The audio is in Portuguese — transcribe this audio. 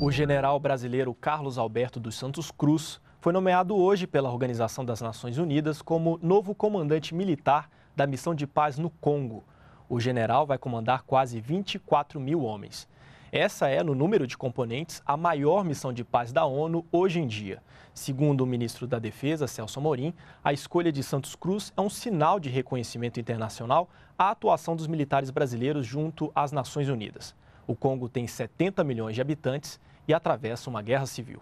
O general brasileiro Carlos Alberto dos Santos Cruz foi nomeado hoje pela Organização das Nações Unidas como novo comandante militar da missão de paz no Congo. O general vai comandar quase 24 mil homens. Essa é, no número de componentes, a maior missão de paz da ONU hoje em dia. Segundo o ministro da Defesa, Celso Amorim, a escolha de Santos Cruz é um sinal de reconhecimento internacional à atuação dos militares brasileiros junto às Nações Unidas. O Congo tem 70 milhões de habitantes e atravessa uma guerra civil.